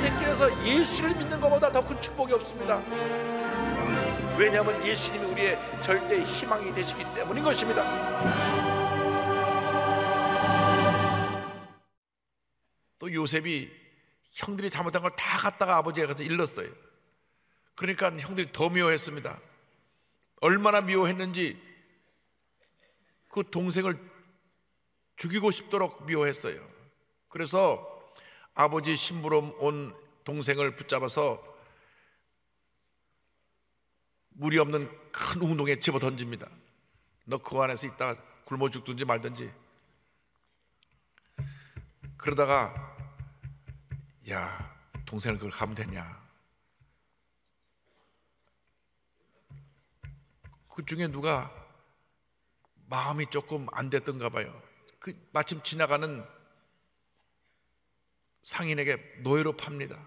인생길에서 예수를 믿는 것보다 더 큰 축복이 없습니다. 왜냐하면 예수님이 우리의 절대 희망이 되시기 때문인 것입니다. 또 요셉이 형들이 잘못한 걸 다 갖다가 아버지에 가서 일렀어요. 그러니까 형들이 더 미워했습니다. 얼마나 미워했는지 그 동생을 죽이고 싶도록 미워했어요. 그래서 아버지 심부름 온 동생을 붙잡아서 무리 없는 큰 운동에 집어 던집니다. 너 그 안에서 있다 가 굶어 죽든지 말든지. 그러다가 야 동생을 그걸 가면 되냐? 그 중에 누가 마음이 조금 안 됐던가 봐요. 그 마침 지나가는 상인에게 노예로 팝니다.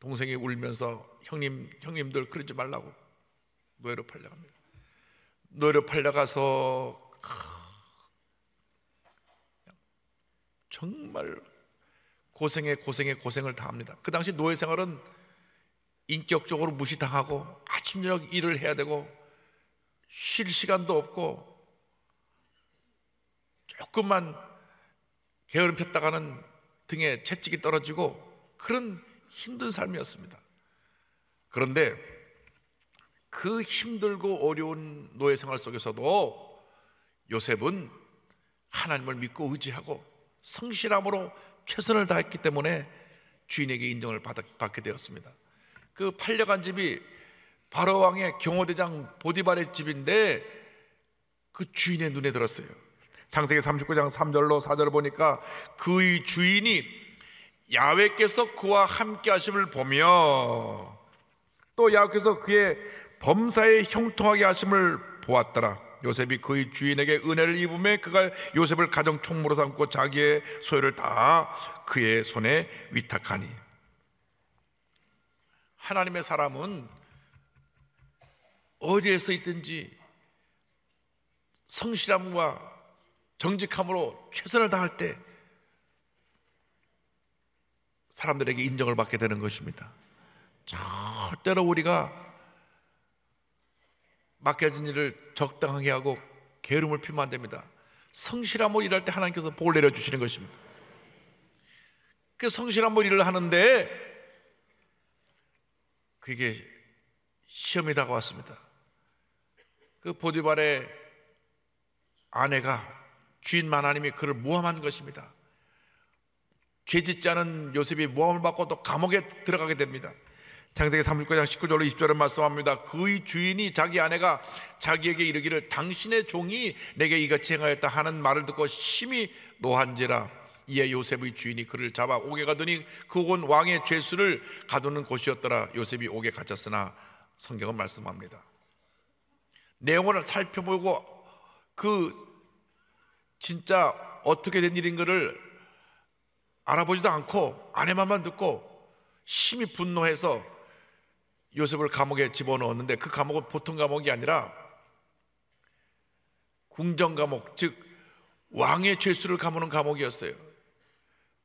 동생이 울면서 형님 형님들 그러지 말라고 노예로 팔려갑니다. 노예로 팔려가서 정말 고생에 고생에 고생을 다합니다. 그 당시 노예 생활은 인격적으로 무시당하고 아침 저녁 일을 해야 되고 쉴 시간도 없고 조금만 게으름 폈다가는 등에 채찍이 떨어지고 그런 힘든 삶이었습니다. 그런데 그 힘들고 어려운 노예 생활 속에서도 요셉은 하나님을 믿고 의지하고 성실함으로 최선을 다했기 때문에 주인에게 인정을 받게 되었습니다. 그 팔려간 집이 바로 왕의 경호대장 보디발의 집인데 그 주인의 눈에 들었어요. 창세기 39장 3절로 4절을 보니까 그의 주인이 야외께서 그와 함께 하심을 보며 또 야외께서 그의 범사에 형통하게 하심을 보았더라 요셉이 그의 주인에게 은혜를 입음에 그가 요셉을 가정 총무로 삼고 자기의 소유를 다 그의 손에 위탁하니 하나님의 사람은 어디에서 있든지 성실함과 정직함으로 최선을 다할 때 사람들에게 인정을 받게 되는 것입니다. 절대로 우리가 맡겨진 일을 적당하게 하고 게으름을 피면 안 됩니다. 성실함으로 일할 때 하나님께서 복을 내려주시는 것입니다. 그 성실함으로 일을 하는데 그게 시험이 다가왔습니다. 그 보디발의 아내가 주인 만 하나님이 그를 모함한 것입니다. 죄 짓지 않은 요셉이 모함을 받고 또 감옥에 들어가게 됩니다. 창세기 36장 19절로 20절에 말씀합니다. 그의 주인이 자기 아내가 자기에게 이르기를 당신의 종이 내게 이같이 행하였다 하는 말을 듣고 심히 노한지라 이에 요셉의 주인이 그를 잡아 옥에 가더니 그옥 왕의 죄수를 가두는 곳이었더라 요셉이 옥에 갇혔으나 성경은 말씀합니다. 내용을 살펴보고 그 진짜 어떻게 된 일인 가를 알아보지도 않고 아내만만 듣고 심히 분노해서 요셉을 감옥에 집어넣었는데 그 감옥은 보통 감옥이 아니라 궁정 감옥, 즉 왕의 죄수를 감으는 감옥이었어요.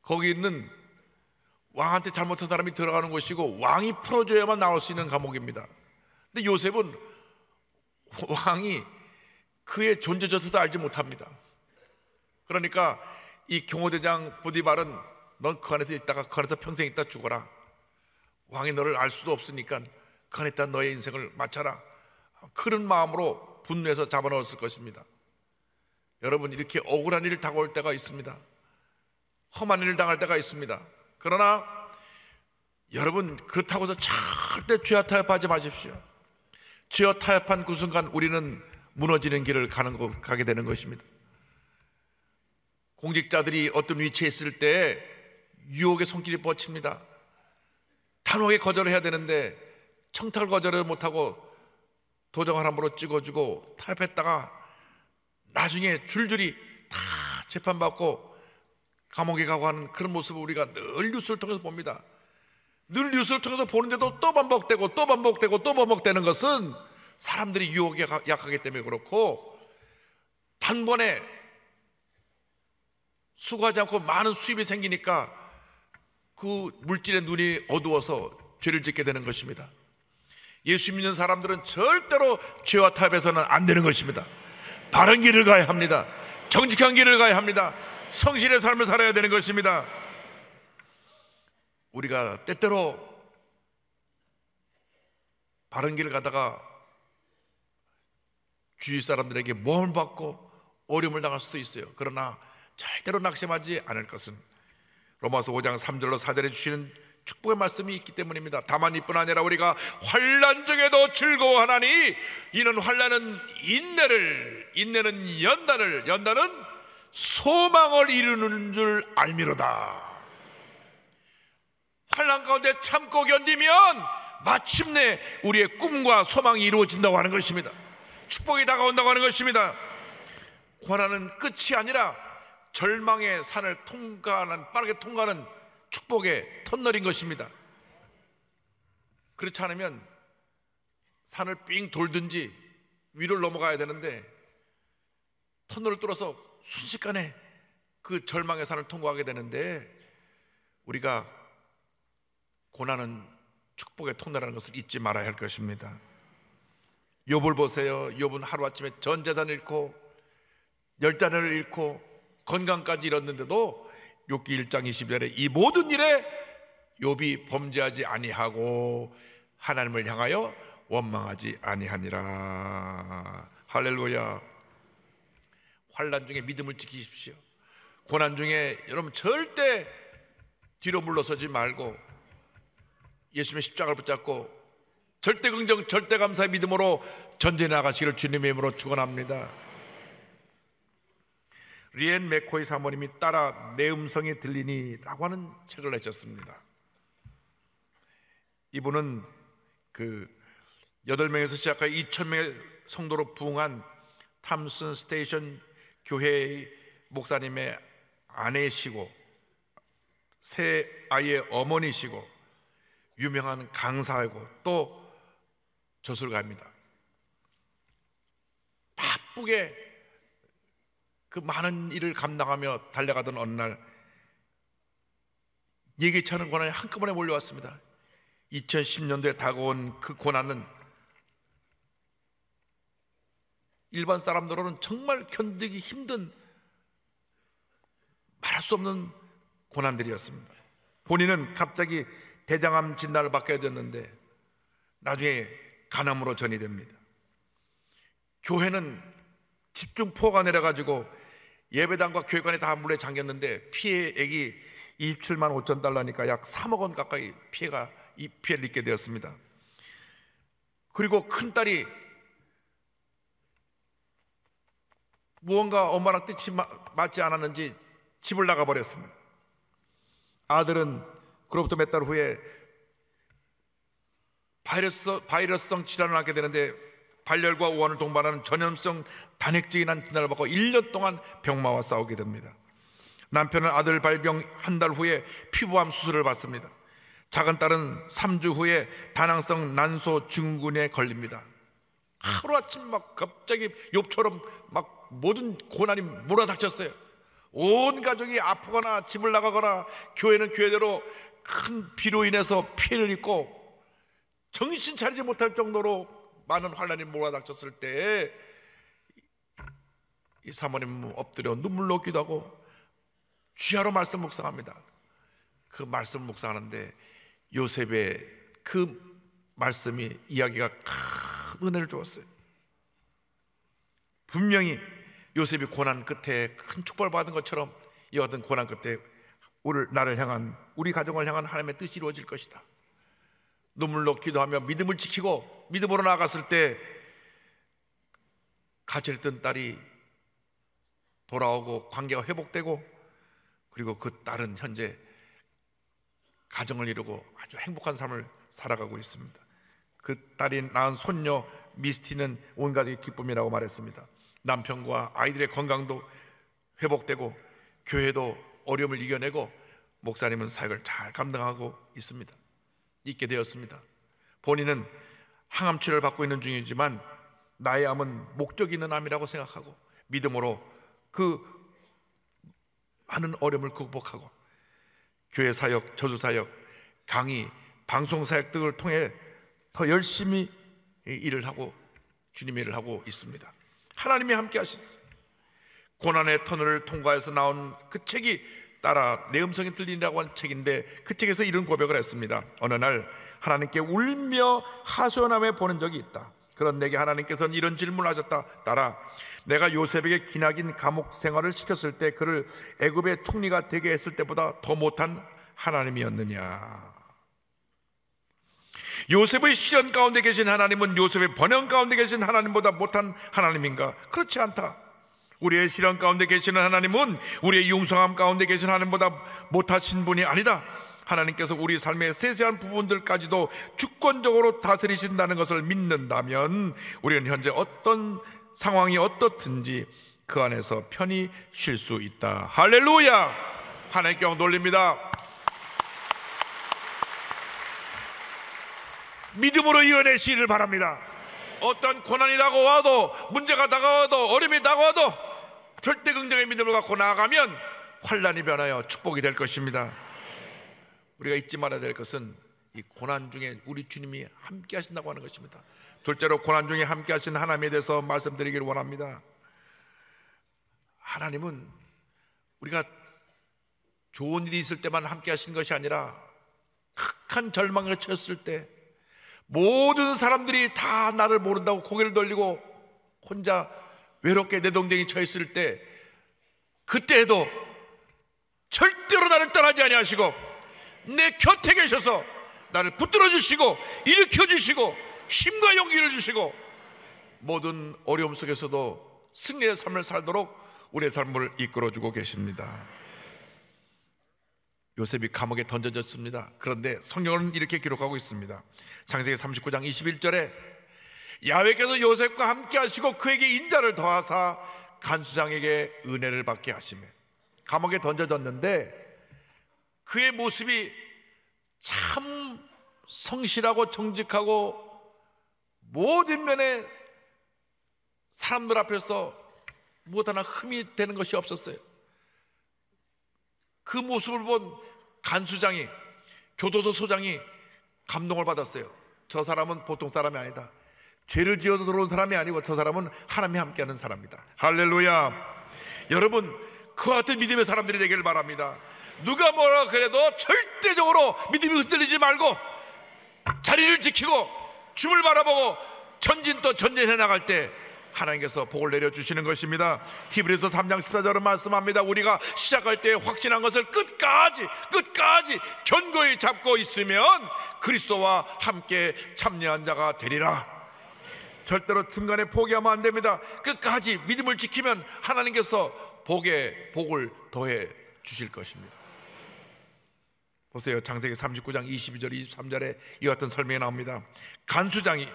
거기 있는 왕한테 잘못한 사람이 들어가는 곳이고 왕이 풀어줘야만 나올 수 있는 감옥입니다. 근데 요셉은 왕이 그의 존재 자체도 알지 못합니다. 그러니까 이 경호대장 부디발은넌 그 안에서 있다가 그 안에서 평생 있다 죽어라. 왕이 너를 알 수도 없으니까 그 안에 있다 너의 인생을 마쳐라. 그런 마음으로 분노해서 잡아넣었을 것입니다. 여러분 이렇게 억울한 일을 당할 때가 있습니다. 험한 일을 당할 때가 있습니다. 그러나 여러분 그렇다고 해서 절대 죄와 타협하지 마십시오. 죄와 타협한 그 순간 우리는 무너지는 길을 가는 거, 가게 되는 것입니다. 공직자들이 어떤 위치에 있을 때 유혹의 손길이 뻗칩니다. 단호하게 거절을 해야 되는데 청탁을 거절을 못하고 도정 하나으로 찍어주고 타협했다가 나중에 줄줄이 다 재판받고 감옥에 가고 하는 그런 모습을 우리가 늘 뉴스를 통해서 봅니다. 늘 뉴스를 통해서 보는데도 또 반복되고 또 반복되고 또 반복되는 것은 사람들이 유혹에 약하기 때문에 그렇고 단번에 수고하지 않고 많은 수입이 생기니까 그 물질의 눈이 어두워서 죄를 짓게 되는 것입니다. 예수 믿는 사람들은 절대로 죄와 탑에서는 안 되는 것입니다. 바른 길을 가야 합니다. 정직한 길을 가야 합니다. 성실의 삶을 살아야 되는 것입니다. 우리가 때때로 바른 길을 가다가 주위 사람들에게 모험을 받고 어려움을 당할 수도 있어요. 그러나 절대로 낙심하지 않을 것은 로마서 5장 3절로 4절에 주시는 축복의 말씀이 있기 때문입니다. 다만 이뿐 아니라 우리가 환란 중에도 즐거워하나니 이는 환란은 인내를 인내는 연단을 연단은 소망을 이루는 줄 알미로다. 환란 가운데 참고 견디면 마침내 우리의 꿈과 소망이 이루어진다고 하는 것입니다. 축복이 다가온다고 하는 것입니다. 고난은 끝이 아니라 절망의 산을 통과하는 빠르게 통과하는 축복의 터널인 것입니다. 그렇지 않으면 산을 삥 돌든지 위를 넘어가야 되는데 터널을 뚫어서 순식간에 그 절망의 산을 통과하게 되는데 우리가 고난은 축복의 통로라는 것을 잊지 말아야 할 것입니다. 욥을 보세요. 욥은 하루아침에 전 재산을 잃고 열 자녀를 잃고 건강까지 잃었는데도 6기 1장 20절에 이 모든 일에 욥이 범죄하지 아니하고 하나님을 향하여 원망하지 아니하니라. 할렐루야. 환란 중에 믿음을 지키십시오. 고난 중에 여러분 절대 뒤로 물러서지 말고 예수님의 십자가를 붙잡고 절대 긍정, 절대 감사의 믿음으로 전진해 나가시기를 주님의 이름으로 축원합니다. 리엔 메코이 사모님이 따라 내 음성이 들리니라고 하는 책을 내셨습니다. 이분은 그 8명에서 시작하여 2천명의 성도로 부흥한 탐슨 스테이션 교회의 목사님의 아내시고 세 아이의 어머니시고 유명한 강사이고 또 저술가입니다. 바쁘게 그 많은 일을 감당하며 달려가던 어느 날 예기치 않은 고난이 한꺼번에 몰려왔습니다. 2010년도에 다가온 그 고난은 일반 사람들로는 정말 견디기 힘든 말할 수 없는 고난들이었습니다. 본인은 갑자기 대장암 진단을 받게 됐는데 나중에 간암으로 전이됩니다. 교회는 집중포가 내려가지고 예배당과 교육관이다 물에 잠겼는데 피해액이 27만 5천 달러니까 약 3억 원 가까이 피해가 이 피해를 입게 되었습니다. 그리고 큰 딸이 무언가 엄마랑 뜻이 맞지 않았는지 집을 나가 버렸습니다. 아들은 그로부터 몇 달 후에 바이러스, 바이러스성 질환을 하게 되는데 발열과 오한을 동반하는 전염성 단핵적인 한 진단을 받고 1년 동안 병마와 싸우게 됩니다. 남편은 아들 발병 한 달 후에 피부암 수술을 받습니다. 작은 딸은 3주 후에 다낭성 난소 증군에 걸립니다. 하루아침 막 갑자기 욕처럼막 모든 고난이 몰아닥쳤어요. 온 가족이 아프거나 집을 나가거나 교회는 교회대로 큰 비로 인해서 피해를 입고 정신 차리지 못할 정도로 많은 환란이 몰아닥쳤을 때이 사모님 엎드려 눈물로 기도하고 쥐하로 말씀 묵상합니다. 그 말씀 묵상하는데 요셉의 그 말씀이 이야기가 큰 은혜를 주었어요. 분명히 요셉이 고난 끝에 큰 축복을 받은 것처럼 이 어떤 고난 끝에 우리 나를 향한 우리 가정을 향한 하나님의 뜻이 이루어질 것이다. 눈물로 기도하며 믿음을 지키고 믿음으로 나갔을 때 가출했던 딸이 돌아오고 관계가 회복되고 그리고 그 딸은 현재 가정을 이루고 아주 행복한 삶을 살아가고 있습니다. 그 딸이 낳은 손녀 미스티는 온 가족의 기쁨이라고 말했습니다. 남편과 아이들의 건강도 회복되고 교회도 어려움을 이겨내고 목사님은 사역을 잘 감당하고 있습니다. 있게 되었습니다. 본인은 항암 치료를 받고 있는 중이지만 나의 암은 목적 있는 암이라고 생각하고 믿음으로 그 많은 어려움을 극복하고 교회 사역, 저주 사역, 강의, 방송 사역 등을 통해 더 열심히 일을 하고 주님 일을 하고 있습니다. 하나님이 함께 하셨어요. 고난의 터널을 통과해서 나온 그 책이 따라 내 음성이 들린다고 한 책인데 그 책에서 이런 고백을 했습니다. 어느 날 하나님께 울며 하소연함에 보낸 적이 있다. 그런 내게 하나님께서는 이런 질문을 하셨다. 따라 내가 요셉에게 기나긴 감옥 생활을 시켰을 때 그를 애굽의 총리가 되게 했을 때보다 더 못한 하나님이었느냐. 요셉의 시련 가운데 계신 하나님은 요셉의 번영 가운데 계신 하나님보다 못한 하나님인가? 그렇지 않다. 우리의 시련 가운데 계시는 하나님은 우리의 융성함 가운데 계신 하나님보다 못하신 분이 아니다. 하나님께서 우리 삶의 세세한 부분들까지도 주권적으로 다스리신다는 것을 믿는다면 우리는 현재 어떤 상황이 어떻든지 그 안에서 편히 쉴 수 있다. 할렐루야! 하나님께 놀립니다. 믿음으로 이어내시기를 바랍니다. 어떤 고난이 다가와도 문제가 다가와도 어려움이 다가와도 절대 긍정의 믿음을 갖고 나아가면 환란이 변하여 축복이 될 것입니다. 우리가 잊지 말아야 될 것은 이 고난 중에 우리 주님이 함께 하신다고 하는 것입니다. 둘째로 고난 중에 함께 하신 하나님에 대해서 말씀드리기를 원합니다. 하나님은 우리가 좋은 일이 있을 때만 함께 하신 것이 아니라 극한 절망에 처했을 때 모든 사람들이 다 나를 모른다고 고개를 돌리고 혼자 외롭게 내 동댕이 처했을 때 그때에도 절대로 나를 떠나지 아니하시고 내 곁에 계셔서 나를 붙들어 주시고 일으켜 주시고 힘과 용기를 주시고 모든 어려움 속에서도 승리의 삶을 살도록 우리의 삶을 이끌어 주고 계십니다. 요셉이 감옥에 던져졌습니다. 그런데 성경은 이렇게 기록하고 있습니다. 창세기 39장 21절에 야외께서 요셉과 함께 하시고 그에게 인자를 더하사 간수장에게 은혜를 받게 하시며 감옥에 던져졌는데 그의 모습이 참 성실하고 정직하고 모든 면에 사람들 앞에서 무엇 하나 흠이 되는 것이 없었어요. 그 모습을 본 간수장이 교도소 소장이 감동을 받았어요. 저 사람은 보통 사람이 아니다. 죄를 지어서 들어온 사람이 아니고 저 사람은 하나님이 함께하는 사람이다. 할렐루야. 여러분 그 같은 믿음의 사람들이 되기를 바랍니다. 누가 뭐라 그래도 절대적으로 믿음이 흔들리지 말고 자리를 지키고 주을 바라보고 전진 또 전진해 나갈 때 하나님께서 복을 내려주시는 것입니다 히브리서 3장 14절은 말씀합니다 우리가 시작할 때 확신한 것을 끝까지 끝까지 견고히 잡고 있으면 그리스도와 함께 참여한 자가 되리라 절대로 중간에 포기하면 안 됩니다. 끝까지 믿음을 지키면 하나님께서 복에 복을 더해 주실 것입니다. 보세요. 장세기 39장 22절 23절에 이와 같은 설명이 나옵니다. 간수장이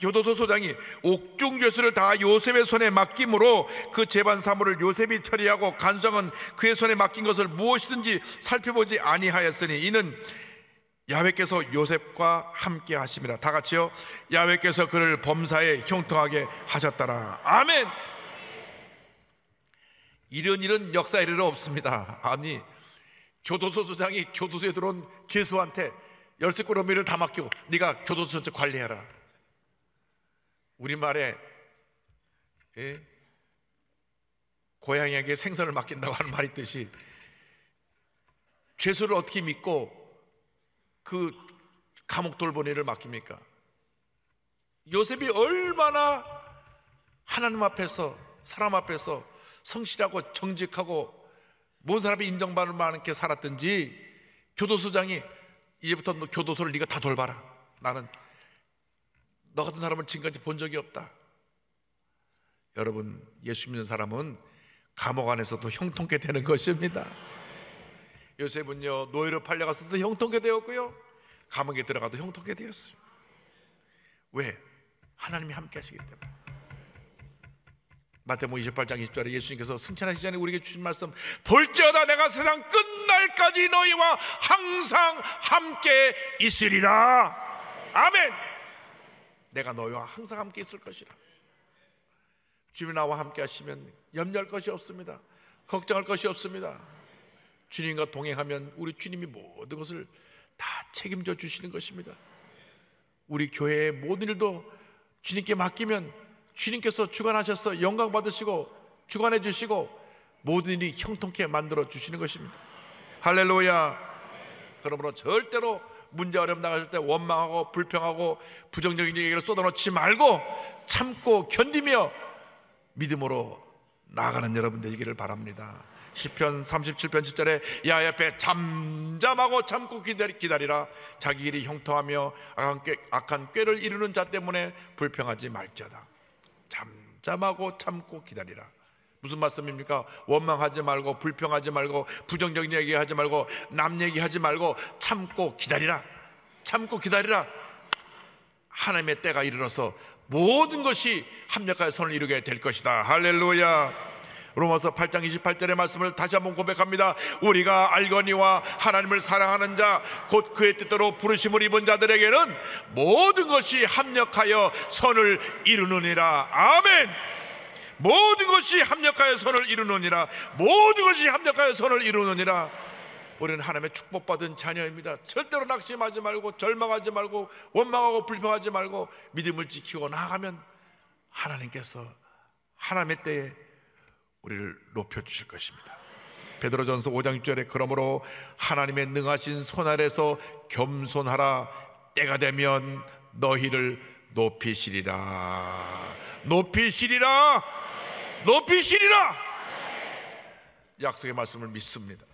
교도소 소장이 옥중 죄수를 다 요셉의 손에 맡김으로 그 재반 사물을 요셉이 처리하고 간성은 그의 손에 맡긴 것을 무엇이든지 살펴보지 아니하였으니 이는 야훼께서 요셉과 함께 하십니다다 같이요 야훼께서 그를 범사에 형통하게 하셨더라 아멘 이런 일은 역사 일은 없습니다 아니 교도소 소장이 교도소에 들어온 죄수한테 열쇠 꾸러미를 다 맡기고 네가 교도소 전체 관리해라 우리말에 예? 고양이에게 생선을 맡긴다고 하는 말이 있듯이 죄수를 어떻게 믿고 그 감옥 돌보니를 맡깁니까? 요셉이 얼마나 하나님 앞에서 사람 앞에서 성실하고 정직하고 모 사람이 인정받을 만하게 살았든지 교도소장이 이제부터 너 교도소를 네가 다 돌봐라 나는 너 같은 사람을 지금까지 본 적이 없다 여러분 예수 믿는 사람은 감옥 안에서도 형통케 되는 것입니다 요셉은요 노예로 팔려가서도 형통게 되었고요 감옥에 들어가도 형통게 되었어요 왜? 하나님이 함께 하시기 때문에 마태복음 28장 20절에 예수님께서 승천하시기 전에 우리에게 주신 말씀 볼지어다 내가 세상 끝날까지 너희와 항상 함께 있으리라 아멘 내가 너희와 항상 함께 있을 것이라 주님 나와 함께 하시면 염려할 것이 없습니다 걱정할 것이 없습니다 주님과 동행하면 우리 주님이 모든 것을 다 책임져 주시는 것입니다. 우리 교회의 모든 일도 주님께 맡기면 주님께서 주관하셔서 영광 받으시고 주관해 주시고 모든 일이 형통케 만들어 주시는 것입니다. 할렐루야. 그러므로 절대로 문제 어려움 나가실 때 원망하고 불평하고 부정적인 얘기를 쏟아놓지 말고 참고 견디며 믿음으로 나가는 여러분 되시기를 바랍니다. 시편 37편 7절에 야옆에 잠잠하고 참고 기다리라 자기 일이 형통하며 악한 꾀를 이루는 자 때문에 불평하지 말자다 잠잠하고 참고 기다리라 무슨 말씀입니까? 원망하지 말고 불평하지 말고 부정적인 얘기하지 말고 남 얘기하지 말고 참고 기다리라 참고 기다리라 하나님의 때가 이르러서 모든 것이 합력하여 선을 이루게 될 것이다 할렐루야 로마서 8장 28절의 말씀을 다시 한 번 고백합니다. 우리가 알거니와 하나님을 사랑하는 자 곧 그의 뜻대로 부르심을 입은 자들에게는 모든 것이 합력하여 선을 이루느니라. 아멘. 모든 것이 합력하여 선을 이루느니라. 모든 것이 합력하여 선을 이루느니라. 우리는 하나님의 축복받은 자녀입니다. 절대로 낙심하지 말고 절망하지 말고 원망하고 불평하지 말고 믿음을 지키고 나아가면 하나님께서 하나님의 때에 우리를 높여 주실 것입니다. 베드로전서 5장 6절에 그러므로 하나님의 능하신 손 아래서 겸손하라 때가 되면 너희를 높이시리라 높이시리라 높이시리라 약속의 말씀을 믿습니다.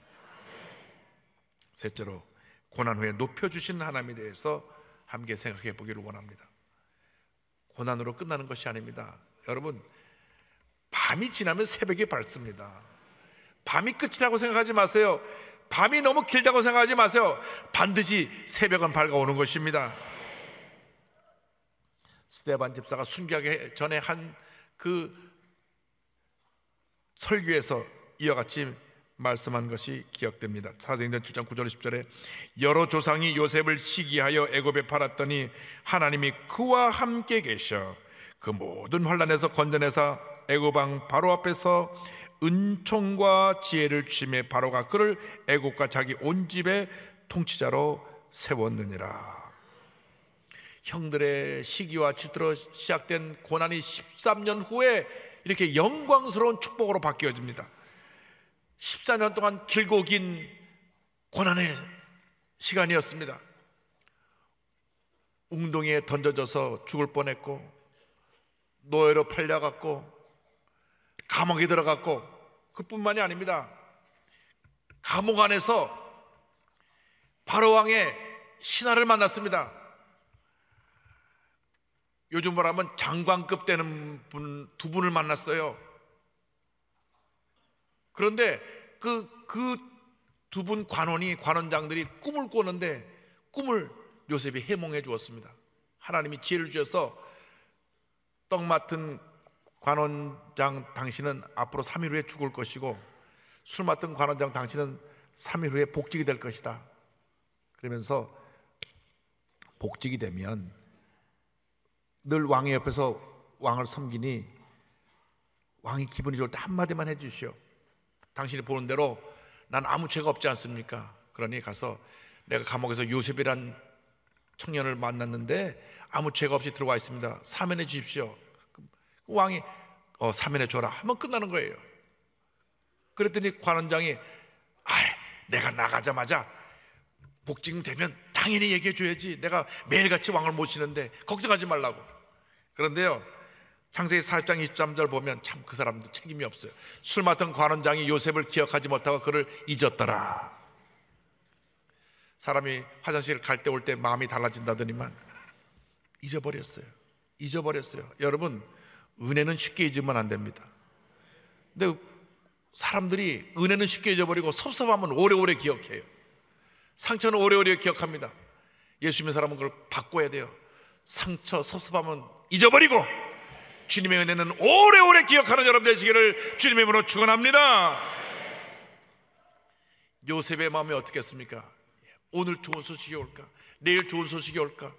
셋째로 고난 후에 높여 주신 하나님에 대해서 함께 생각해 보기를 원합니다. 고난으로 끝나는 것이 아닙니다. 여러분 밤이 지나면 새벽이 밝습니다. 밤이 끝이라고 생각하지 마세요. 밤이 너무 길다고 생각하지 마세요. 반드시 새벽은 밝아오는 것입니다. 스테반 집사가 순교하기 전에 한 그 설교에서 이와 같이 말씀한 것이 기억됩니다. 사생전 7장 9절 10절에 여러 조상이 요셉을 시기하여 애굽에 팔았더니 하나님이 그와 함께 계셔 그 모든 환란에서 건져내사 애고방 바로 앞에서 은총과 지혜를 주해 바로가 그를 애굽과 자기 온 집의 통치자로 세웠느니라. 형들의 시기와 질투로 시작된 고난이 13년 후에 이렇게 영광스러운 축복으로 바뀌어집니다. 14년 동안 길고 긴 고난의 시간이었습니다. 웅동이에 던져져서 죽을 뻔했고 노예로 팔려갔고 감옥에 들어갔고 그뿐만이 아닙니다. 감옥 안에서 바로 왕의 신하를 만났습니다. 요즘 말하면 장관급 되는 분 두 분을 만났어요. 그런데 그 그 두 분 관원이 관원장들이 꿈을 꾸는데 꿈을 요셉이 해몽해 주었습니다. 하나님이 지혜를 주셔서 떡 맡은 관원장 당신은 앞으로 3일 후에 죽을 것이고 술 맡은 관원장 당신은 3일 후에 복직이 될 것이다. 그러면서 복직이 되면 늘 왕의 옆에서 왕을 섬기니 왕이 기분이 좋을 때 한마디만 해주시오. 당신이 보는 대로 난 아무 죄가 없지 않습니까? 그러니 가서 내가 감옥에서 요셉이란 청년을 만났는데 아무 죄가 없이 들어와 있습니다. 사면해 주십시오. 왕이 어, 사면에 줘라 하면 끝나는 거예요. 그랬더니 관원장이 아, 내가 나가자마자 복직 되면 당연히 얘기해 줘야지. 내가 매일같이 왕을 모시는데 걱정하지 말라고. 그런데요. 창세기 4장 23절 보면 참 그 사람도 책임이 없어요. 술 맡은 관원장이 요셉을 기억하지 못하고 그를 잊었더라. 사람이 화장실 갈 때 올 때 마음이 달라진다더니만 잊어버렸어요. 잊어버렸어요. 여러분 은혜는 쉽게 잊으면 안 됩니다. 근데 사람들이 은혜는 쉽게 잊어버리고 섭섭함은 오래오래 기억해요. 상처는 오래오래 기억합니다. 예수 님의 사람은 그걸 바꿔야 돼요. 상처, 섭섭함은 잊어버리고 주님의 은혜는 오래오래 기억하는 여러분 되시기를 주님의 이름으로 축원합니다. 요셉의 마음이 어떻겠습니까? 오늘 좋은 소식이 올까? 내일 좋은 소식이 올까?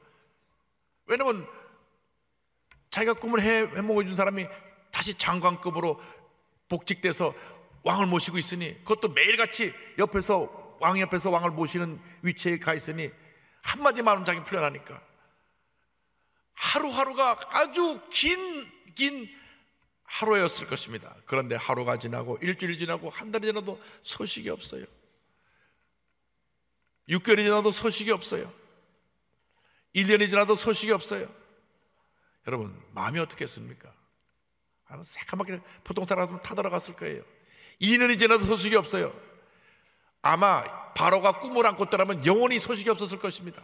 왜냐면 자기가 꿈을 해먹어 준 사람이 다시 장관급으로 복직돼서 왕을 모시고 있으니 그것도 매일같이 옆에서 왕 옆에서 왕을 모시는 위치에 가 있으니 한마디 말하면 자기 풀려나니까 하루하루가 아주 긴 긴 하루였을 것입니다. 그런데 하루가 지나고 일주일이 지나고 한 달이 지나도 소식이 없어요. 6개월이 지나도 소식이 없어요. 1년이 지나도 소식이 없어요. 여러분 마음이 어떻겠습니까? 아, 새까맣게 보통 사람 타들어갔을 거예요. 2년이 지나도 소식이 없어요. 아마 바로가 꿈을 안 꿨더라면 영원히 소식이 없었을 것입니다.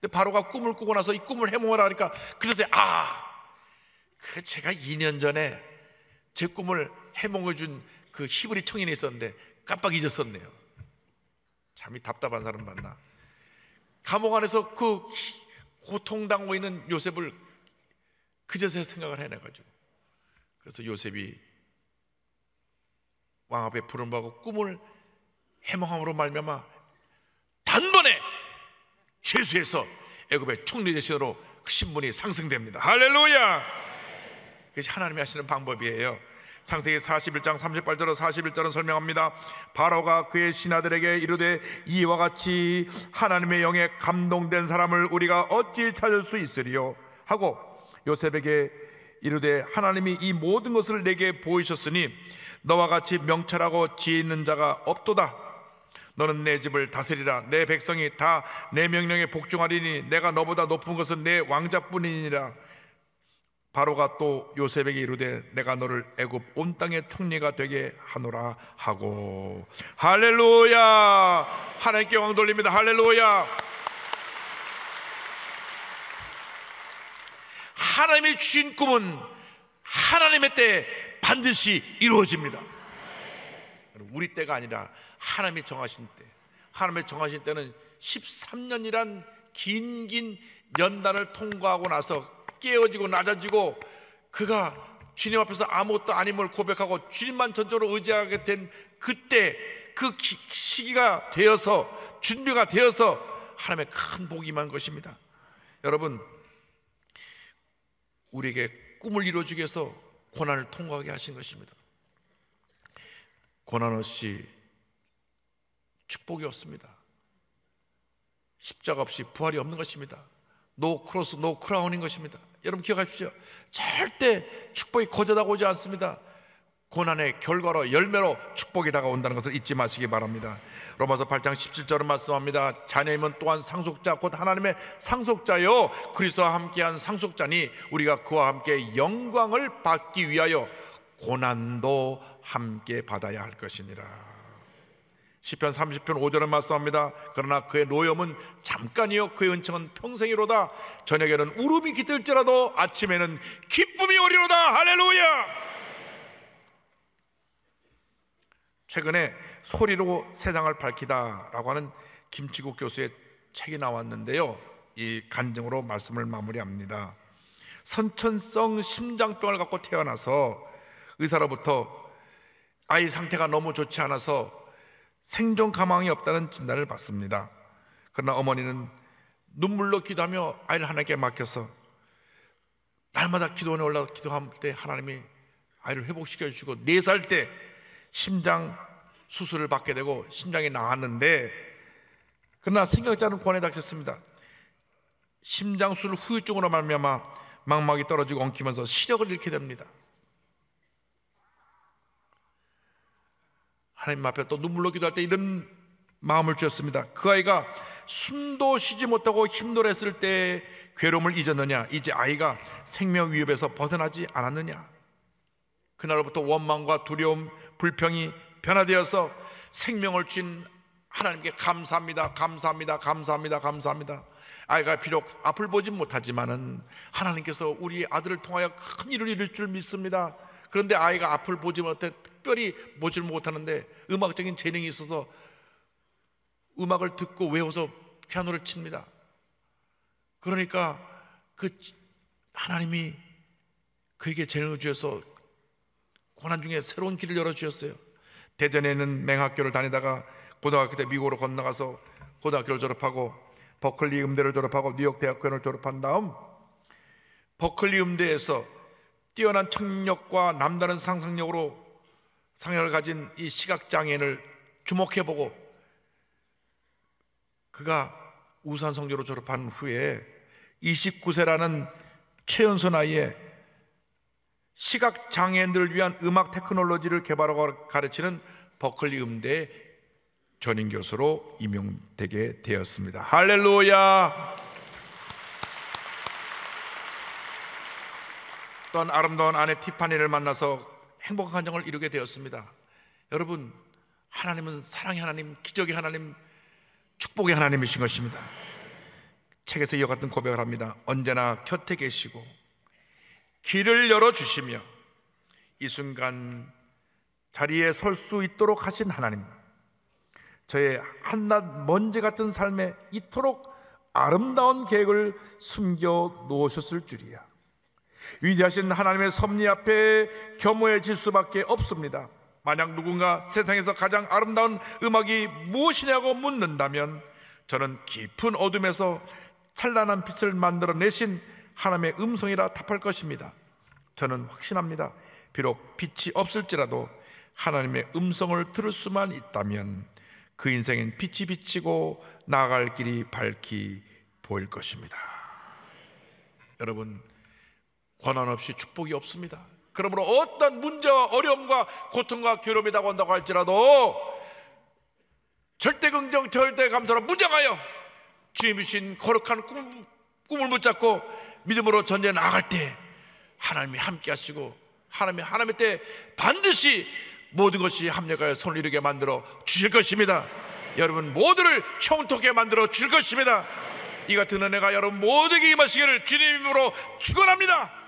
근데 바로가 꿈을 꾸고 나서 이 꿈을 해몽을 하니까 그래서 아, 그 제가 2년 전에 제 꿈을 해몽해 준그 히브리 청인이 있었는데 깜빡 잊었었네요. 참이 답답한 사람 봤나? 감옥 안에서 그 고통당하고 있는 요셉을 그제서야 생각을 해내가지고 그래서 요셉이 왕 앞에 부름받고 꿈을 해몽함으로 말미암아 단번에 죄수에서 애굽의 총리 대신으로 그 신분이 상승됩니다. 할렐루야! 그것이 하나님이 하시는 방법이에요. 창세기 41장 3 8절에 41절은 설명합니다. 바로가 그의 신하들에게 이르되 이와 같이 하나님의 영에 감동된 사람을 우리가 어찌 찾을 수 있으리요 하고 요셉에게 이르되 하나님이 이 모든 것을 내게 보이셨으니 너와 같이 명철하고 지혜 있는 자가 없도다 너는 내 집을 다스리라 내 백성이 다 내 명령에 복종하리니 내가 너보다 높은 것은 내 왕자뿐이니라 바로가 또 요셉에게 이르되 내가 너를 애굽 온 땅의 총리가 되게 하노라 하고 할렐루야 하나님께 왕 돌립니다 할렐루야 하나님의 주인 꿈은 하나님의 때 반드시 이루어집니다 우리 때가 아니라 하나님이 정하신 때 하나님의 정하신 때는 13년이란 긴 긴 연단을 통과하고 나서 깨어지고 낮아지고 그가 주님 앞에서 아무것도 아님을 고백하고 주님만 전적으로 의지하게 된 그때 그 시기가 되어서 준비가 되어서 하나님의 큰 복이 임한 것입니다. 여러분 우리에게 꿈을 이루어주기 위해서 고난을 통과하게 하신 것입니다. 고난 없이 축복이 없습니다. 십자가 없이 부활이 없는 것입니다. 노 크로스, 노 크라운인 것입니다. 여러분 기억하십시오. 절대 축복이 거저 다오지 가 않습니다. 고난의 결과로 열매로 축복이 다가온다는 것을 잊지 마시기 바랍니다. 로마서 8장 17절은 말씀합니다. 자녀임은 또한 상속자 곧 하나님의 상속자요 그리스도와 함께한 상속자니 우리가 그와 함께 영광을 받기 위하여 고난도 함께 받아야 할 것이니라. 시편 30편 5절은 말씀합니다. 그러나 그의 노염은 잠깐이요 그의 은총은 평생이로다. 저녁에는 울음이 깃들지라도 아침에는 기쁨이 오리로다. 할렐루야. 최근에 소리로 세상을 밝히다라고 하는 김치국 교수의 책이 나왔는데요. 이 간증으로 말씀을 마무리합니다. 선천성 심장병을 갖고 태어나서 의사로부터 아이 상태가 너무 좋지 않아서 생존 가망이 없다는 진단을 받습니다. 그러나 어머니는 눈물로 기도하며 아이를 하나님께 맡겨서 날마다 기도원에 올라가 기도할 때 하나님이 아이를 회복시켜 주시고 네 살 때 심장 수술을 받게 되고 심장이 나았는데 그러나 생각지 않은 권에 닥쳤습니다. 심장 수술 후유증으로 말미암아 망막이 떨어지고 엉키면서 시력을 잃게 됩니다. 하나님 앞에 또 눈물로 기도할 때 이런 마음을 주었습니다. 그 아이가 숨도 쉬지 못하고 힘들었을 때 괴로움을 잊었느냐? 이제 아이가 생명 위협에서 벗어나지 않았느냐? 그날로부터 원망과 두려움, 불평이 변화되어서 생명을 쥔 하나님께 감사합니다, 감사합니다, 감사합니다, 감사합니다. 아이가 비록 앞을 보진 못하지만은 하나님께서 우리 아들을 통하여 큰 일을 이룰 줄 믿습니다. 그런데 아이가 앞을 보지 못해 특별히 보질 못하는데 음악적인 재능이 있어서 음악을 듣고 외워서 피아노를 칩니다. 그러니까 그 하나님이 그에게 재능을 주셔서 고난 중에 새로운 길을 열어주셨어요. 대전에는 맹학교를 다니다가 고등학교 때 미국으로 건너가서 고등학교를 졸업하고 버클리 음대를 졸업하고 뉴욕 대학교를 졸업한 다음 버클리 음대에서 뛰어난 청력과 남다른 상상력으로 상향을 가진 이 시각장애인을 주목해보고 그가 우산성교로 졸업한 후에 29세라는 최연소 나이에 시각장애인들을 위한 음악 테크놀로지를 개발하고 가르치는 버클리 음대 전임교수로 임용되게 되었습니다. 할렐루야! 또한 아름다운 아내 티파니를 만나서 행복한 가정을 이루게 되었습니다. 여러분, 하나님은 사랑의 하나님, 기적의 하나님, 축복의 하나님이신 것입니다. 책에서 이와 같은 고백을 합니다. 언제나 곁에 계시고 길을 열어 주시며 이 순간 자리에 설 수 있도록 하신 하나님. 저의 한낱 먼지 같은 삶에 이토록 아름다운 계획을 숨겨 놓으셨을 줄이야. 위대하신 하나님의 섭리 앞에 겸허해질 수밖에 없습니다. 만약 누군가 세상에서 가장 아름다운 음악이 무엇이냐고 묻는다면 저는 깊은 어둠에서 찬란한 빛을 만들어내신 하나님의 음성이라 답할 것입니다. 저는 확신합니다. 비록 빛이 없을지라도 하나님의 음성을 들을 수만 있다면 그 인생엔 빛이 비치고 나아갈 길이 밝히 보일 것입니다. 여러분 권한 없이 축복이 없습니다. 그러므로 어떤 문제와 어려움과 고통과 괴로움이라고 한다고 할지라도 절대 긍정, 절대 감사로 무장하여 주님이신 거룩한 꿈, 꿈을 붙잡고 믿음으로 전쟁 나갈 때 하나님이 함께 하시고 하나님이 하나님의 때 반드시 모든 것이 합력하여 손을 이르게 만들어 주실 것입니다. 여러분 모두를 형통케 만들어 주실 것입니다. 이 같은 은혜가 여러분 모두에게 임하시기를 주님으로 축원합니다.